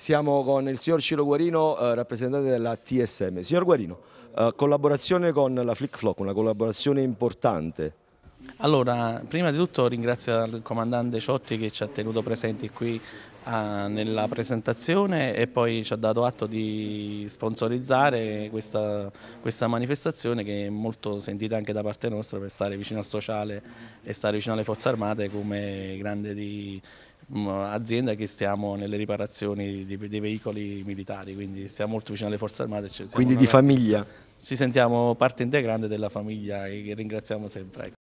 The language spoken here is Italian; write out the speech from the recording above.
Siamo con il signor Ciro Guarino, eh, rappresentante della TSM. Signor Guarino, eh, collaborazione con la Flick Flock, una collaborazione importante. Allora, prima di tutto ringrazio il comandante Ciotti che ci ha tenuto presenti qui eh, nella presentazione e poi ci ha dato atto di sponsorizzare questa, questa manifestazione che è molto sentita anche da parte nostra per stare vicino al sociale e stare vicino alle forze armate come grande di Mm, azienda che stiamo nelle riparazioni dei, dei veicoli militari, quindi stiamo molto vicino alle forze armate. Cioè quindi di famiglia? Ci sentiamo parte integrante della famiglia e ringraziamo sempre. Ecco.